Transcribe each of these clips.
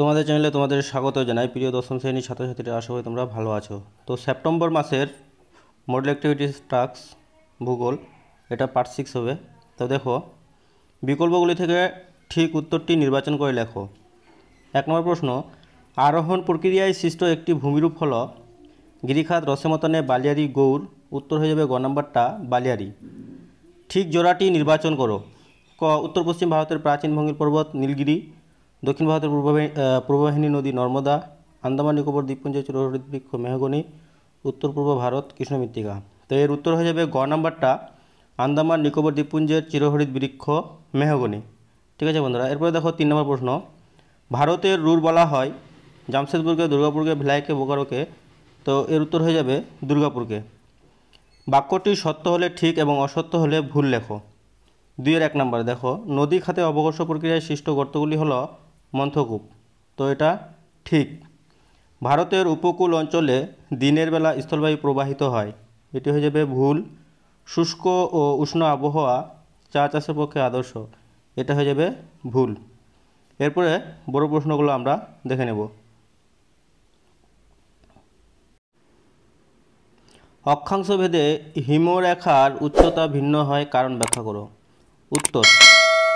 তোমাদের চ্যানেলে তোমাদের স্বাগত জানাই প্রিয় দশম শ্রেণীর ছাত্রছাত্রীরা আশা করি তোমরা ভালো আছো তো সেপ্টেম্বর মাসের মডেল অ্যাক্টিভিটিস টাক্স ভূগোল এটা পার্ট সিক্স হবে তো দেখো বিকল্পগুলি থেকে ঠিক উত্তরটি নির্বাচন করে লেখো এক নম্বর প্রশ্ন আরোহণ প্রক্রিয়ায় সৃষ্ট একটি ভূমিরূপ হল গিরিখাত রসেমতনে বালিয়ারি গৌর উত্তর হয়ে যাবে গ নম্বরটা বালিয়ারি ঠিক জোড়াটি নির্বাচন করো ক উত্তর পশ্চিম ভারতের প্রাচীন ভঙ্গির পর্বত নীলগিরি দক্ষিণ ভারতের পূর্ববাহিনী নদী নর্মদা আন্দামান নিকোবর দ্বীপপুঞ্জের চিরহরিত বৃক্ষ মেহগনি উত্তর পূর্ব ভারত কৃষ্ণ মৃত্তিকা তো এর উত্তর হয়ে যাবে গ নাম্বারটা আন্দামান নিকোবর দ্বীপপুঞ্জের চিরহরিত বৃক্ষ মেহগনি ঠিক আছে বন্ধুরা এরপরে দেখো তিন নম্বর প্রশ্ন ভারতের রুর বলা হয় জামশেদপুরকে দুর্গাপুরকে ভিলাইকে বোকারোকে তো এর উত্তর হয়ে যাবে দুর্গাপুরকে বাক্যটি সত্য হলে ঠিক এবং অসত্য হলে ভুল লেখো দুইয়ের এক নম্বর দেখো নদী খাতে অবকর্ষ প্রক্রিয়ায় সৃষ্ট গর্তগুলি হলো মন্থকূপ তো এটা ঠিক ভারতের উপকূল অঞ্চলে দিনের বেলা স্থলবায়ু প্রবাহিত হয় এটি হয়ে যাবে ভুল শুষ্ক ও উষ্ণ আবহাওয়া চা চাষের পক্ষে আদর্শ এটা হয়ে যাবে ভুল এরপরে বড় প্রশ্নগুলো আমরা দেখে নেব অক্ষাংশ ভেদে হিমরেখার উচ্চতা ভিন্ন হয় কারণ ব্যাখ্যা করো উত্তর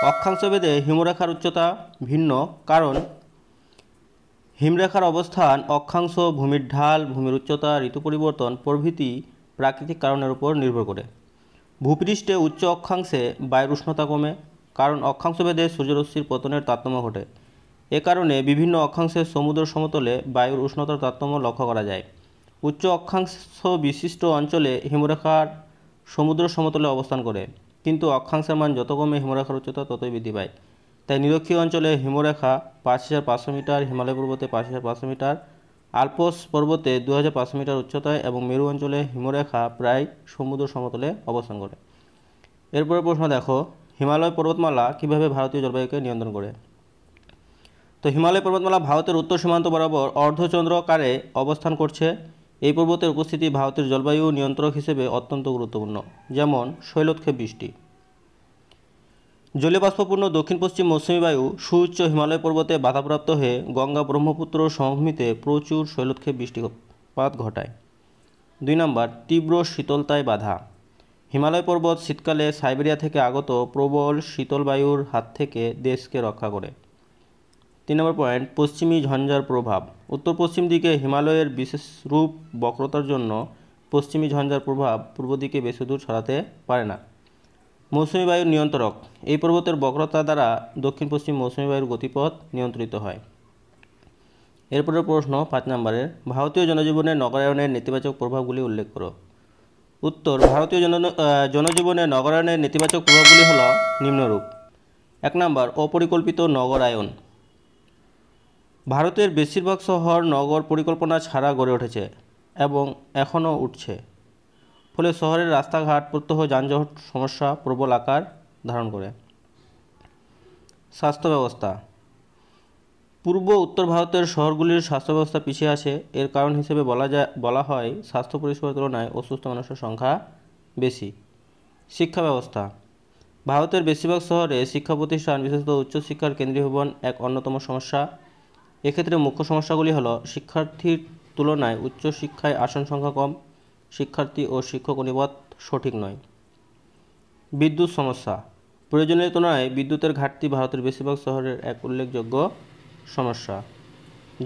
অক্ষাংশভেদে হিমরেখার উচ্চতা ভিন্ন কারণ হিমরেখার অবস্থান অক্ষাংশ ভূমির ঢাল ভূমির উচ্চতা ঋতু পরিবর্তন প্রভৃতি প্রাকৃতিক কারণের উপর নির্ভর করে ভূপৃষ্ঠে উচ্চ অক্ষাংশে বায়ুর উষ্ণতা কমে কারণ অক্ষাংশভেদে সূর্যরশ্মির পতনের তারতম্য ঘটে এ কারণে বিভিন্ন অক্ষাংশের সমুদ্র সমতলে বায়ুর উষ্ণতার তারতম্য লক্ষ্য করা যায় উচ্চ অক্ষাংশ বিশিষ্ট অঞ্চলে হিমরেখার সমুদ্র সমতলে অবস্থান করে কিন্তু অক্ষাংশের মান যত কমে হিমরেখার উচ্চতা ততই বৃদ্ধি পায় তাই নিরক্ষীয় অঞ্চলে হিমরেখা পাঁচ হাজার পাঁচশো মিটার হিমালয় পর্বতে পাঁচ হাজার পাঁচশো মিটার আলপোস পর্বতে দু হাজার পাঁচশো মিটার উচ্চতায় এবং মেরু অঞ্চলে হিমরেখা প্রায় সমুদ্র সমতলে অবস্থান করে এরপরে প্রশ্ন দেখো হিমালয় পর্বতমালা কিভাবে ভারতীয় জলবায়ুকে নিয়ন্ত্রণ করে তো হিমালয় পর্বতমালা ভারতের উত্তর সীমান্ত বরাবর অর্ধচন্দ্রকারে অবস্থান করছে এই পর্বতের উপস্থিতি ভারতের জলবায়ু নিয়ন্ত্রক হিসেবে অত্যন্ত গুরুত্বপূর্ণ যেমন শৈলক্ষে বৃষ্টি জলীয় বাষ্পপূর্ণ দক্ষিণ পশ্চিম মৌসুমী বায়ু সুউচ্চ হিমালয় পর্বতে বাধাপ্রাপ্ত হয়ে গঙ্গা ব্রহ্মপুত্র সমভূমিতে প্রচুর শৈলক্ষে বৃষ্টিপাত ঘটায় দুই নম্বর তীব্র শীতলতায় বাধা হিমালয় পর্বত শীতকালে সাইবেরিয়া থেকে আগত প্রবল শীতল বায়ুর হাত থেকে দেশকে রক্ষা করে তিন নম্বর পয়েন্ট পশ্চিমী ঝঞ্ঝার প্রভাব উত্তর পশ্চিম দিকে হিমালয়ের বিশেষ রূপ বক্রতার জন্য পশ্চিমী ঝঞ্ঝার প্রভাব পূর্ব দিকে বেশি দূর ছড়াতে পারে না মৌসুমী বায়ুর নিয়ন্ত্রক এই পর্বতের বক্রতা দ্বারা দক্ষিণ পশ্চিম মৌসুমী বায়ুর গতিপথ নিয়ন্ত্রিত হয় এরপরের প্রশ্ন পাঁচ নম্বরের ভারতীয় জনজীবনে নগরায়নের নেতিবাচক প্রভাবগুলি উল্লেখ করো উত্তর ভারতীয় জন জনজীবনে নগরায়নের নেতিবাচক প্রভাবগুলি হল নিম্নরূপ এক নম্বর অপরিকল্পিত নগরায়ন ভারতের বেশিরভাগ শহর নগর পরিকল্পনা ছাড়া গড়ে উঠেছে এবং এখনও উঠছে ফলে শহরের রাস্তাঘাট প্রত্যহ যানজট সমস্যা প্রবল আকার ধারণ করে স্বাস্থ্য ব্যবস্থা পূর্ব উত্তর ভারতের শহরগুলির স্বাস্থ্য ব্যবস্থা পিছিয়ে আছে এর কারণ হিসেবে বলা যায় বলা হয় স্বাস্থ্য পরিষেবার তুলনায় অসুস্থ মানুষের সংখ্যা বেশি শিক্ষা ব্যবস্থা ভারতের বেশিরভাগ শহরে শিক্ষা প্রতিষ্ঠান বিশেষত উচ্চশিক্ষার কেন্দ্রীয় ভবন এক অন্যতম সমস্যা এক্ষেত্রে মুখ্য সমস্যাগুলি হলো শিক্ষার্থীর তুলনায় উচ্চশিক্ষায় আসন সংখ্যা কম শিক্ষার্থী ও শিক্ষক অনুপাত সঠিক নয় বিদ্যুৎ সমস্যা প্রয়োজনের তুলনায় বিদ্যুতের ঘাটতি ভারতের বেশিরভাগ শহরের এক উল্লেখযোগ্য সমস্যা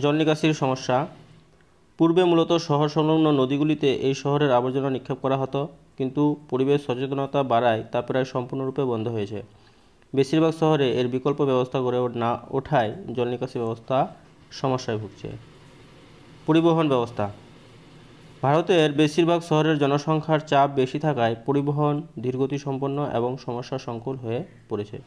জল নিকাশির সমস্যা পূর্বে মূলত শহর সংলগ্ন নদীগুলিতে এই শহরের আবর্জনা নিক্ষেপ করা হতো কিন্তু পরিবেশ সচেতনতা বাড়ায় তা প্রায় সম্পূর্ণরূপে বন্ধ হয়েছে বেশিরভাগ শহরে এর বিকল্প ব্যবস্থা গড়ে না ওঠায় জল নিকাশি ব্যবস্থা সমস্যায় ভুগছে পরিবহন ব্যবস্থা ভারতের বেশিরভাগ শহরের জনসংখ্যার চাপ বেশি থাকায় পরিবহন ধীরগতি সম্পন্ন এবং সমস্যা সংকুল হয়ে পড়েছে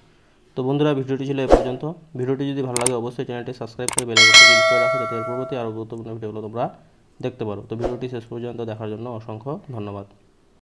তো বন্ধুরা ভিডিওটি ছিল এ পর্যন্ত ভিডিওটি যদি ভালো লাগে অবশ্যই চ্যানেলটি সাবস্ক্রাইব করে বেল ক্লিক করে রাখো যাতে এর পরবর্তী আরও গুরুত্বপূর্ণ ভিডিওগুলো তোমরা দেখতে পারো তো ভিডিওটি শেষ পর্যন্ত দেখার জন্য অসংখ্য ধন্যবাদ